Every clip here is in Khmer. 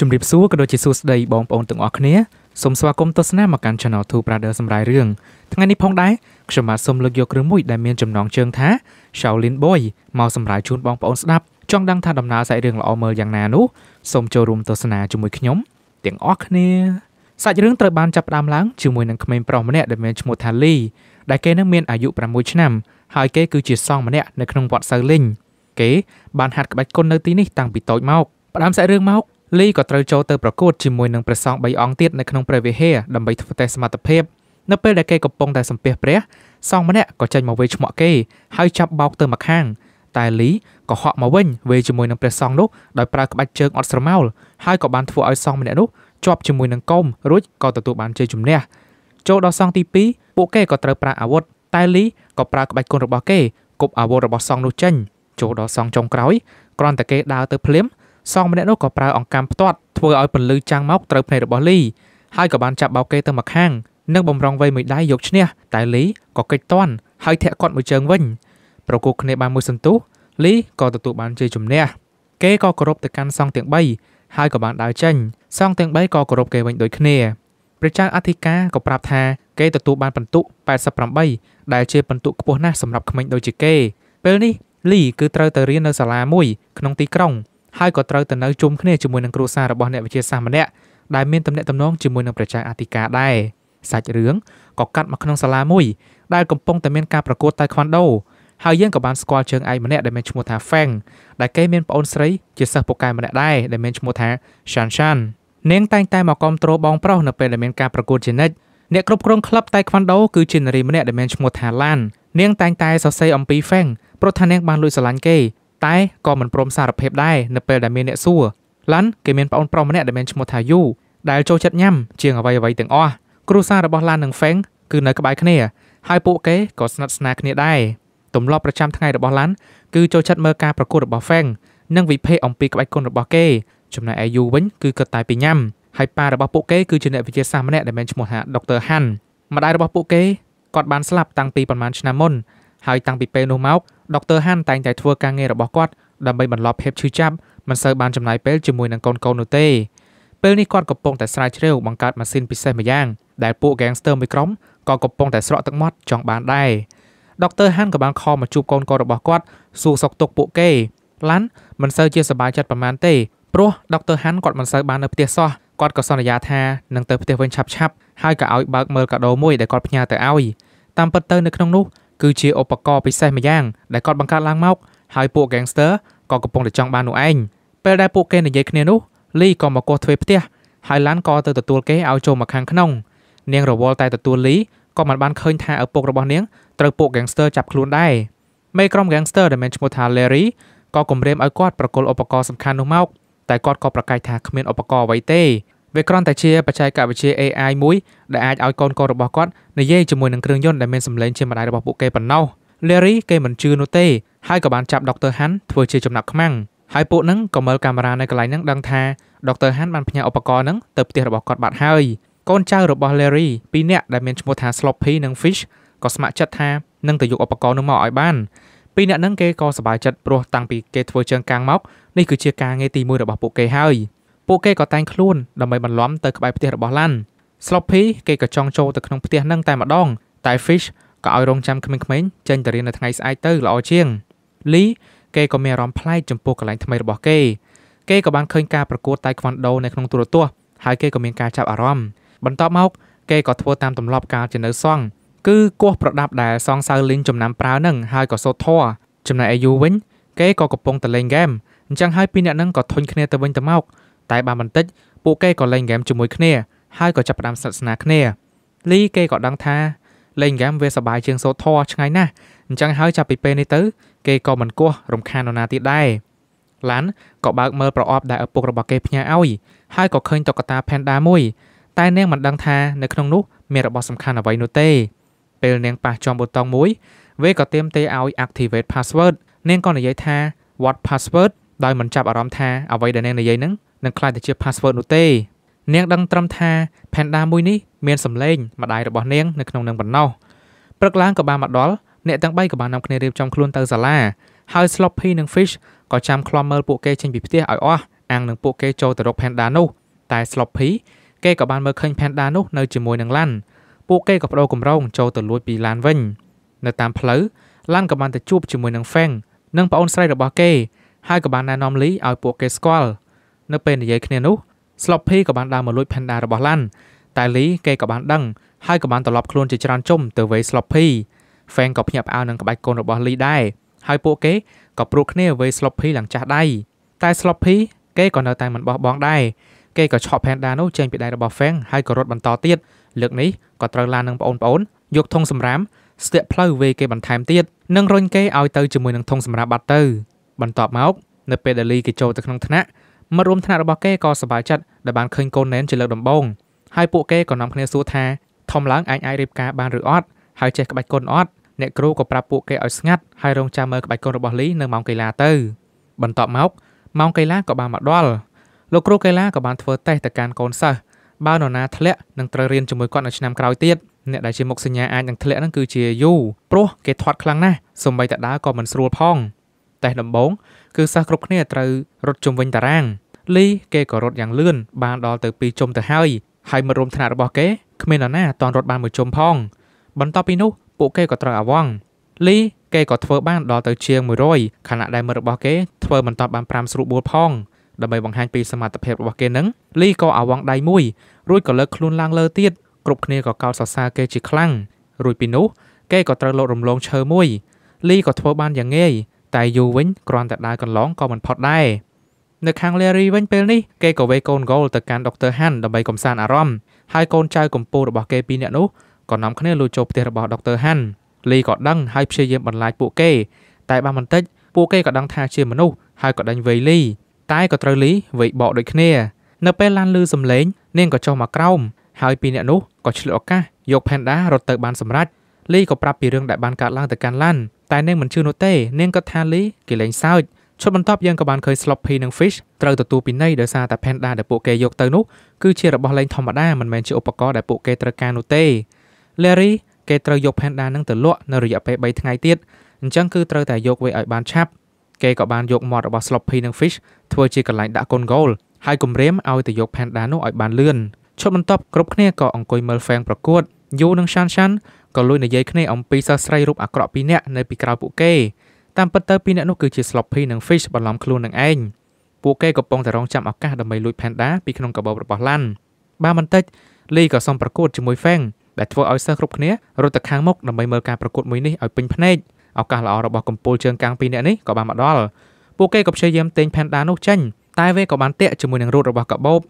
ជំរាបសួរក៏ដូចជាសួស្តីបងប្អូនទាំងអស់គ្នាសូមស្វាគមន៍ទស្សនាមកកាន់ Channel 2 Brother សម្រាយរឿងថ្ងៃនេះផងដែរខ្ញុំបាទសូមលើកយករឿងមួយដែលមានចំណងជើងថា Shaolin Boy មកសម្រាយជូនបងប្អូនស្ដាប់ចង់ដឹងថាដំណើរសាច់រឿងល្អមើលយ៉ាងណានោះសូមចូលរួមទស្សនាជាមួយខ្ញុំទាំងអស់គ្នាសាច់រឿងត្រូវបានចាប់ផ្ដើមឡើងជាមួយនឹងក្មេងប្រុសម្នាក់ដែលមានឈ្មោះថាលីដែលគេនឹងមានអាយុ6ឆ្នាំហើយគេគឺជាសង្ឃម្នាក់នៅក្នុងវត្តសូវលិញគេបានហាត់ក្បាច់គុននៅទីនេះតាំងពីតូចមកផ្ដើមសាច់រឿងមកលីក៏ត្រូវចូលទៅប្រកួតជាមួយនឹងព្រះសង្ឃ3អង្គទៀតនៅក្នុងព្រះវិហារដើម្បីធ្វើតេស្តសមត្ថភាពនៅពេលដែលគេកំពុងតែសំពះព្រះសង្ឃម្នាក់ក៏ចេញមកវេឆ្មក់គេហើយចាប់បោកទៅម្ខាងតែលីក៏ហក់មកវិញវេជាមួយនឹងព្រះសង្ឃនោះដោយប្រើក្បាច់ជើងអត់ស្រមោលហើយក៏បានធ្វើឲ្យសង្ឃម្នាក់នោះជាប់ជាមួយនឹងកុំរួចក៏ទទួលបានជ័យជំនះចូលដល់សង្ឃទី2ពួកគេក៏ត្រូវប្រើអាវុធតែលីក៏ប្រើក្បាច់គុនរបស់គេគប់អាវុធរបស់សង្ឃនោះចេញចូលដល់សង្ឃចុងក្រោយគ្រាន់តែគេដើរទៅភ្លាមសងម្នាក់នោះក៏ប្រើអង្កាំផ្ទាត់ធ្វើឲ្យពន្លឺចាំងមកត្រូវភ្នែករបស់លីហើយក៏បានចាប់បោកគេទៅមកខាងនិងបំរងវ័យមួយដៃយកឈ្នះតែលីក៏កិច្ចតន់ហើយធាក់គាត់មួយជើងវិញប្រគល់គ្នាបានមួយសន្ទុះលីក៏ទទួលបានជ័យជំនះ គេក៏គោរពទៅកាន់សងទាំង3ហើយក៏បានដើរចេញសងទាំង3ក៏គោរពគេវិញដូចគ្នាព្រះចៅអធិការក៏ប្រាប់ថាគេទទួលបានពិន្ទុ88ដែលជាពិន្ទុខ្ពស់ណាស់សម្រាប់ក្មេងដូចជាគេ ពេលនេះលីគឺត្រូវទៅរៀននៅសាលាមួយក្នុងទីក្រុងហើយក៏ត្រូវទៅនៅជុំគ្នាជាមួយនឹងគ្រួសាររបស់អ្នកវិទ្យាសាស្ត្រម្នាក់ដែលមានទំនាក់ទំនងជាមួយនឹងប្រជាអធិការដែរសាច់រឿងក៏កាត់មកក្នុងសាលាមួយដែលកំពុងតែមានការប្រកួតតៃខ្វាន់ដូហើយយើងក៏បានស្គាល់ជើងឯកម្នាក់ដែលមានឈ្មោះថា Feng ដែលគេមានប្អូនស្រីជាសិស្សពូកែម្នាក់ដែរដែលមានឈ្មោះថា Shan Shan នាងតែងតែ មកគ្រប់គ្រងបងប្រុសនៅពេលដែលមានការប្រកួតជានិច្ចអ្នកគ្រប់គ្រងក្លឹបតៃខ្វាន់ដូគឺជានារីម្នាក់ដែលមានឈ្មោះថាឡាននាងតែងតែសរសេរអំពី Feng ព្រោះថានាងបានលួចស្រឡាញ់គេតែក៏មិនព្រមសារភាពដែរនៅពេលដែលមានអ្នកសួរឡានគេមានប្អូនប្រុសម្នាក់ដែលមានឈ្មោះថាយូដែលចូលចិត្តញ៉ាំជាងអ្វីអ្វីទាំងអស់គ្រួសាររបស់ឡាននិងហ្វេងគឺនៅក្បែរគ្នាហើយពួកគេក៏ស្និទ្ធស្នាលគ្នាដែរទម្លាប់ប្រចាំថ្ងៃរបស់ឡានគឺចូលចិត្តមើលការប្រកួតរបស់ហ្វេងនិងវិភាគអំពីក្បាច់គុណរបស់គេចំណែកឯយូវិញគឺគិតតែពីញ៉ាំហើយប៉ារបស់ពួកគេគឺជាអ្នកវិទ្យាសាស្ត្រម្នាក់ដែលមានឈ្មោះថាដុកទ័រហាន់ម្ដាយរបស់ពួកគេគាត់បានស្លាប់តាំងពីប្រហែលឆ្នាំមុនហើយតាំងពីពេលនោះមកដុកទ័រហាន់តែងតែធ្វើការងាររបស់គាត់ដើម្បីបន្លប់ភាពឈឺចាប់មិនសូវបានចំណាយពេលជាមួយនឹងកូនកូននោះទេពេលនេះគាត់កំពុងតែស្រាវជ្រាវបង្កើតម៉ាស៊ីនពិសេសម្យ៉ាងដែលពួក gangster មួយក្រុមក៏កំពុងតែស្រក់ទឹកមាត់ចង់បានដែរដុកទ័រហាន់ក៏បានខលមកជួបកូនកូនរបស់គាត់សួរសុខទុក្ខពួកគេឡាន់មិនសូវជាសប្បាយចិត្តប៉ុន្មានទេព្រោះដុកទ័រហាន់គាត់មិនសូវបាននៅផ្ទះសោះគាត់ក៏សន្យាថានឹងទៅផ្ទះវិញឆាប់ៗហើយក៏ឲ្យបើកមើលកាដូមួយដែលគាត់ផ្ញើទៅឲ្យតាមពិតទៅនៅក្នុងនោះគឺជាឧបករណ៍ពិសេសម្យ៉ាងដែលគាត់បង្កើតឡើងមកហើយពួក gangster ក៏កំពុងតែចង់បាននោះឯងពេលដែលពួកគេនិយាយគ្នានោះលីក៏មកគាស់ទ្វេផ្ទះហើយឡានក៏ទៅទទួលគេឲ្យចូលមកខាងក្នុងនាងរវល់តែទទួលលីក៏មិនបានឃើញថាឪពុករបស់នាងត្រូវពួក gangster ចាប់ខ្លួនដែរមេក្រុម gangster ដែលមានឈ្មោះថា Larry ក៏គំរាមឲ្យគាត់ប្រគល់ឧបករណ៍សំខាន់នោះមកតែគាត់ក៏ប្រកែកថាគ្មានឧបករណ៍អ្វីទេវាគ្រាន់តែជាបច្ចេកវិទ្យា AI មួយដែលអាចឲ្យកូនកូនរបស់គាត់និយាយជាមួយនឹងគ្រឿងយន្តដែលមានសម្លេងជាម្ដាយរបស់ពួកគេប៉ុណ្ណោះ Larry គេមិនជឿនោះទេហើយក៏បានចាប់ដុកទ័រ Han ធ្វើជាចំណាប់ខ្មាំងហើយពួកនឹងក៏មើលកាមេរ៉ានៅកន្លែងហ្នឹងដឹងថាដុកទ័រ Han បានផ្ញើឧបករណ៍ហ្នឹងទៅផ្ទះរបស់គាត់បាត់ហើយកូនចៅរបស់ Larry ពីរនាក់ដែលមានឈ្មោះថា Sloppy និង Fish ក៏ស្ម័គ្រចិត្តថានឹងទៅយកឧបករណ៍នោះមកឲ្យបានពីរនាក់ហ្នឹងគេក៏សប្បាយចិត្តព្រោះតាំងពីគេធ្វើជើងកាងមកនេះគឺជាការងារទី1របស់ពួកគេហើយពួកគេក៏តែងខ្លួនដើម្បីបន្លំទៅក្បែរផ្ទះរបស់ឡាន់ Sloppy គេក៏ចង់ចូលទៅក្នុងផ្ទះនឹងតែម្ដងតែ Fish ក៏ឲ្យរងចាំក្មេងៗចេញទៅរៀននៅថ្ងៃស្អែកទៅល្អជាង Lee គេក៏មានអារម្មណ៍ប្លែកចំពោះកន្លែងថ្មីរបស់គេគេក៏បានឃើញការប្រកួតតៃក្វាន់ដូនៅក្នុងទូរទស្សន៍ហើយគេក៏មានការចាប់អារម្មណ៍បន្ទាប់មក គេក៏ធ្វើតាមទម្លាប់កាលជានៅសង់គឺគោះប្រដាប់ដែលសងសៅលីងចំណាំប្រើនឹងហើយក៏សូត្រធរចំណែកឯយូវិញគេក៏កំពុងតែលេងហ្គេមអញ្ចឹងហើយពីរអ្នកនឹងក៏ធុញគ្នាទៅវិញទៅមកតែបានបន្តិចពួកគេក៏លេងហ្គេមជាមួយគ្នា ហើយក៏ចាប់ផ្ដើមស្និទ្ធស្នាលគ្នាលីគេក៏ដឹងថាលេងហ្គេមវាសប្បាយជាងសូត្រធរឆ្ងាយណាស់អញ្ចឹងហើយចាប់ពីពេលនេះទៅគេក៏មិនគោះរំខាននរណាទៀតដែរឡានក៏បើកមើលប្រអប់ដែលឪពុករបស់គេផ្ញើឲ្យហើយក៏ឃើញតុក្កតា Panda មួយ តែនាងមិនដឹងថានៅក្នុងនោះមានរបស់សំខាន់អ្វីនោះទេពេលនាងប៉ះចំប៊ូតុងមួយវាក៏ទាមទារឲ្យ activate password នាងក៏និយាយថា what password ដោយមិនចាប់អារម្មណ៍ថាអ្វីដែលនាងនិយាយហ្នឹងនឹងខ្លាចទៅជា password នោះទេនាងដឹងត្រឹមថា Panda មួយនេះមានសម្លេងម្ដាយរបស់នាងនៅក្នុងនឹងប៉ុណ្ណោះព្រឹកឡើងក៏បានមកដល់អ្នកទាំង3ក៏បាននាំគ្នារៀបចំខ្លួនទៅសាលាហើយ Sloppy និង Fish ក៏ចាំឃ្លាំមើលពួកគេចេញពីផ្ទះឲ្យអស់អាងនឹងពួកគេចូលទៅរក Panda នោះតែ Sloppy គេក៏បានមើលឃើញ Panda នោះនៅជាមួយនឹង Lan ពួកគេក៏បដូរគម្រោងចូលទៅលួចពីឡានវិញនៅតាមផ្លូវឡានក៏បានទៅជួបជាមួយនឹង Feng និងប្អូនស្រីរបស់គេហើយក៏បានណែនាំលីឲ្យពួកគេស្គាល់នៅ ពេលនិយាយគ្នានោះស្លុបភីក៏បានដើរមកលួចផេនដារបស់ឡាន់តែលីគេក៏បានដឹងហើយក៏បានត្រឡប់ខ្លួនជាច្រើនជុំទៅវេស្លុបភីហ្វេងក៏ភ្ញាក់ផ្អើលនឹងក្បាច់កូនរបស់លីដែរហើយពួកគេក៏ព្រួតគ្នាវេស្លុបភីឡើងចាស់ដៃតែស្លុបភីគេក៏នៅតែមិនបោះបង់ដែរគេក៏ឆក់ផេនដានោះចេញពីដៃរបស់ហ្វេងហើយក៏រត់បន្តទៀតលើកនេះក៏ត្រូវឡាននឹងបងប្អូនយកធុងសម្រាម ស្ទាក់ផ្លូវវេគេបន្ថែមទៀតនិងរុញគេឲ្យទៅជាមួយនឹងធុងសម្រាប់បាត់ទៅបន្ទាប់មកនៅពេលដែលលីគេចូលទៅក្នុងថ្នាក់មិត្តរួមថ្នាក់របស់គេក៏សប្បាយចិត្តដែលបានឃើញកូនណែនជាលើកដំបូងហើយពួកគេក៏នាំគ្នាសួរថាធំឡើងឯងអាចរៀបការបានឬអត់ហើយចេះក្បាច់គុណអត់អ្នកគ្រូក៏ប្រាប់ពួកគេឲ្យស្ងាត់ហើយរងចាំមើលក្បាច់គុណរបស់លីនៅម៉ោងកីឡាទៅបន្ទាប់មកម៉ោងកីឡាក៏បានមកដល់លោកគ្រូកីឡាក៏បានធ្វើតេស្តទៅកាន់កូនសិស្សបើនរណាធ្លាក់នឹងត្រូវរៀនជាមួយគាត់នៅឆ្នាំក្រោយទៀតអ្នកដែលជាមុខសញ្ញាអាចនឹងធ្លាក់នឹងគឺជាយូព្រោះគេធាត់ខ្លាំងណាស់សម្បីតដើរក៏មិនស្រួលផងតេសដំបូងគឺសិស្សគ្រប់គ្នាត្រូវរត់ជុំវិញតារាង លីគេក៏រត់យ៉ាងលឿនបានដល់ទៅ2ជុំទៅហើយហើយមិត្តរួមថ្នាក់របស់គេ គ្មាននរណាតន់រត់បានមួយជុំផងបន្ទាប់ពីនោះពួកគេក៏ត្រូវអាវ៉ង់លីគេក៏ធ្វើបានដល់ទៅជាង100ខណៈដែលមិត្តរបស់គេធ្វើបន្តបាន5ស្រួល4ផងដើម្បីបង្ហាញពីសមត្ថភាពរបស់គេនឹងលីក៏អាវ៉ង់ដៃមួយរួចក៏លើកខ្លួនឡើងលើទៀតគ្រប់គ្នាក៏កោតសរសើរគេជាខ្លាំងរួចពីនោះ គេក៏ត្រូវលោករំលងឈើមួយ លីក៏ធ្វើបានយ៉ាងងាយតែយូវិញគ្រាន់តែដើរកន្លងក៏មិនផុតដែរនៅខាង Larry វិញពេលនេះគេក៏វេកូន Gold ទៅកាន់ Dr. Han ដើម្បីកំសាន្តអារម្មណ៍ហើយកូនចៅកំពូលរបស់គេពីរនាក់នោះក៏នាំគ្នាលួចចូលផ្ទះរបស់ Dr. Han លីក៏ដឹង ហើយព្យាយាមបន្លាចពួកគេ តែបានបន្តិចពួកគេក៏ដឹងថាជាមនុស្សហើយក៏ដេញវេលីតែក៏ត្រូវលីវេបោកដូចគ្នានៅពេលឡានលឺសំឡេងនាងក៏ចុះមកក្រោមហើយពីរនាក់នោះក៏ឆ្លៀតឱកាសយកផេនដារត់ទៅបានសម្រេចលីក៏ប្រាប់ពីរឿងដែលបានកើតឡើងទៅកាន់ឡានតែនាងមិនជឿនោះទេនាងគិតថាលីគេលេងសើចឈុតបន្ទាប់យើងក៏បានឃើញ Sloppy និង Fish ត្រូវទទួលពីនៃដោយសារតែ Panda ដែលពួកគេយកទៅនោះគឺជារបស់លេងធម្មតាមិនមែនជាឧបករណ៍ដែលពួកគេត្រូវការនោះទេ Larry គេត្រូវយក Panda នឹងទៅលក់នៅរយៈពេល3ថ្ងៃទៀតអញ្ចឹងគឺត្រូវតែយកវាឲ្យបានឆាប់គេក៏បានយកមាត់របស់ Sloppy និង Fish ធ្វើជាកន្លែងដាក់កូន goal ហើយគម្រាមឲ្យទៅយក Panda នោះឲ្យបានលឿនឈុតបន្ទាប់គ្រប់គ្នាក៏អង្គុយមើល Fang ប្រកួត Yu និង Shan Shan ក៏លួចនិយាយគ្នាអំពីសិស្សស្រីរូបអាក្រក់ពីរនាក់នៅពីក្រៅពួកគេតាមពិតទៅពីរនាក់នោះគឺជា Sloppy និង Fish បន្លំខ្លួននឹងឯងពួកគេកំពុងតែរងចាំឱកាសដើម្បីលួច Panda ពីក្នុងកាបូបរបស់ Lan បាទបន្តិចលីក៏សុំប្រកួតជាមួយ Feng ដែលធ្វើឲ្យសិស្សគ្រប់គ្នារត់ទៅខាងមុខដើម្បីមើលការប្រកួតមួយនេះឲ្យពេញភ្នែកឱកាសល្អរបស់កំពូលជើងកាំងពីរនាក់នេះក៏បានមកដល់ពួកគេក៏ព្យាយាមទិញ Panda នោះចេញតែវាក៏បានតាក់ជាមួយនឹងរូតរបស់កាបូប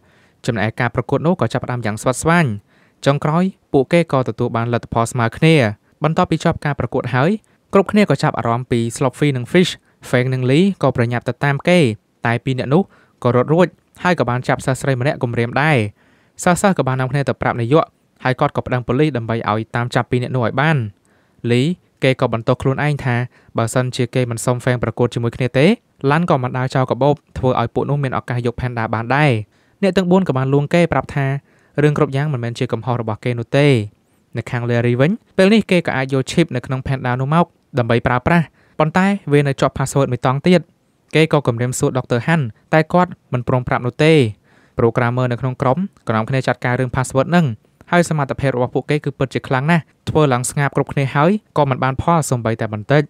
ចំណែកការប្រកួតនោះក៏ចាប់ផ្ដើមយ៉ាងស្វិតស្វាញចុងក្រោយពួកគេក៏ទទួលបានលទ្ធផលស្មើគ្នាបន្ទាប់ពីចប់ការប្រកួតហើយគ្រប់គ្នាក៏ចាប់អារម្មណ៍ពី Sloppy និង Fish Feng និង Lee ក៏ប្រញាប់ទៅតាម គេតែពីរអ្នកនោះក៏រត់រួច ហើយក៏បានចាប់សិស្សស្រីម្នាក់គំរាមដែរសិស្សសិស្សក៏បាននាំគ្នាទៅប្រាប់នាយកហើយគាត់ក៏ប្តឹងប៉ូលីសដើម្បីឲ្យតាមចាប់ពីរអ្នកនោះឲ្យបានលីគេក៏បន្តខ្លួនឯងថាបើសិនជាគេមិនសុំហ្វេងប្រកួតជាមួយគ្នាទេឡាន់ក៏មិនដើរចោលកបោបធ្វើឲ្យពួកនោះមានឱកាសយកផែនដាបានដែរអ្នកទាំង4ក៏បានលួងគេប្រាប់ថារឿងគ្រប់យ៉ាងមិនមែនជាកំហុសរបស់គេនោះទេនៅខាង Larry វិញពេលនេះគេក៏អាចយក chip នៅក្នុង Panda នោះមកដើម្បីប្រើប្រាស់ប៉ុន្តែ វានៅជាប់ password មួយតង់ទៀតគេក៏គម្រាមសួរ Dr. Han តែគាត់មិនព្រមប្រាប់នោះទេ programmer នៅក្នុងក្រុមក្រុមគ្នាចាត់ការរឿង password នឹងហើយសមត្ថភាពរបស់ពួកគេគឺពិតជាខ្លាំងណាស់ធ្វើឡើងស្ងាបគ្រប់គ្នាហើយក៏មិនបានផលសូម្បីតែបន្តិច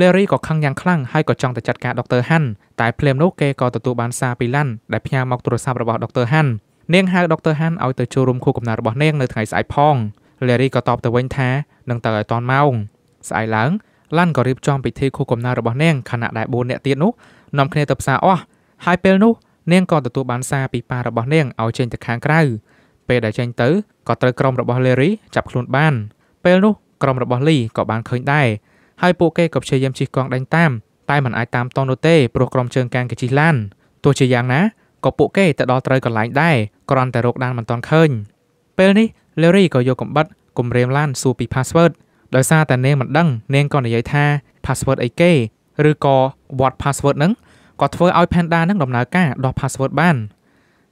Larry ក៏ខឹងយ៉ាងខ្លាំងហើយក៏ចង់ទៅចាត់ការ Dr. Han តែភ្លាមនោះគេក៏ទទួលបានសារពី Lan ដែលផ្ញើមកទូរស័ព្ទរបស់ Dr. Han នាងហៅដុកទ័រហាន់ឲ្យទៅចូលរួមខួបកំណើតរបស់នាងនៅថ្ងៃស្អែកផងលេរីក៏តបទៅវិញថានឹងទៅឲ្យតាន់ម៉ោងស្អែកឡើងឡាន់ក៏រៀបចំពិធីខួបកំណើតរបស់នាងខណៈដែល4នាក់ទៀតនោះនាំគ្នាទៅផ្សារអស់ហើយពេលនោះនាងក៏ទទួលបានសារពីប៉ារបស់នាងឲ្យចេញទៅខាងក្រៅពេលដែលចេញទៅក៏ត្រូវក្រុមរបស់លេរីចាប់ខ្លួនបាន ពេលនោះក្រុមរបស់លីក៏បានឃើញដែរហើយពួកគេក៏ព្យាយាមជិះកង់ដេញតាម តែមិនអាចតាមតននោះទេព្រោះក្រុមជើងកាងគេជិះឡានទោះជាយ៉ាងណាក៏ពួកគេទៅដល់ត្រូវកន្លែងដែរគ្រាន់តែរកដានមិនទាន់ឃើញ ពេលនេះលេរីក៏យកកំបិតគំរាមឡានសួរពី password ដោយសារតែនាងមិនដឹង នាងក៏និយាយថា password អីគេឬក៏ what password ហ្នឹងក៏ធ្វើឲ្យ Panda នឹងដំណើរការដោះ password បាន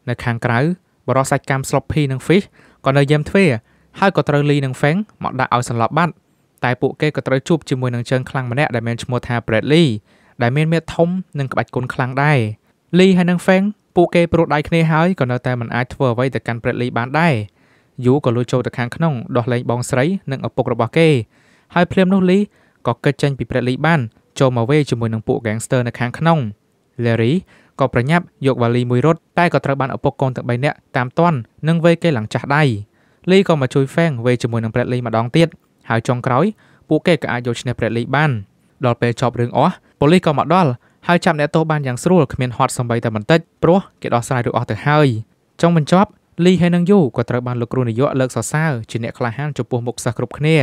នៅខាងក្រៅបរិសសាច់កម្ម Sloppy និង Fish ក៏នៅយាមទ្វារហើយក៏ត្រូវលីនឹង Feng មកដាក់ឲ្យសន្លប់បាត់តែពួកគេក៏ត្រូវជួបជាមួយនឹងជើងខ្លាំងម្នាក់ដែលមានឈ្មោះថា Bradley ដែលមានមាឌធំនិងក្បាច់គុណខ្លាំងដែរលីហើយនឹង Feng ពួកគេប្រួតដៃគ្នាហើយក៏នៅតែមិនអាចធ្វើអ្វីទៅកាន់ព្រឹត្តលីបានដែរយូក៏លួចចូលទៅខាងក្នុងដោះលែងបងស្រីនិងឪពុករបស់គេ ហើយភ្លាមនោះលីក៏កិច្ចចេញពីព្រឹត្តលីបានចូលមកវេជាមួយនឹងពួក gangster នៅខាងក្នុង Larry ក៏ប្រញាប់យកវ៉ាលីមួយរត់តែក៏ត្រូវបានឪពុកកូនទាំង3នាក់តាមទាន់និងវេគេឡើងចាស់ដៃលីក៏មកជួយ Fang វេជាមួយនឹងព្រឹត្តលីម្ដងទៀតហើយចុងក្រោយពួកគេក៏អាចយកឈ្នះព្រឹត្តលីបាន ដល់ពេលចប់រឿងអស់ប៉ូលីសក៏មកដល់ហើយចាប់អ្នកទោសបានយ៉ាងស្រួលគ្មានហត់សម្បីតែបន្តិចព្រោះគេដោះស្រាយរួចអស់ទៅហើយចុងបញ្ចប់លីហើយនឹងយូក៏ត្រូវបានលោកគ្រូនាយកលើកសរសើរជាអ្នកក្លាហានចំពោះមុខសិស្សគ្រប់គ្នា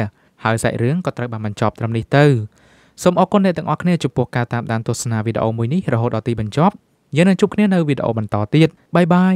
ហើយសាច់រឿងក៏ត្រូវបានបញ្ចប់ត្រឹមនេះទៅសូមអរគុណអ្នកទាំងអស់គ្នាចំពោះការតាមដានទស្សនាវីដេអូមួយនេះរហូតដល់ទីបញ្ចប់យើងនឹងជួបគ្នានៅវីដេអូបន្តទៀតបាយបាយ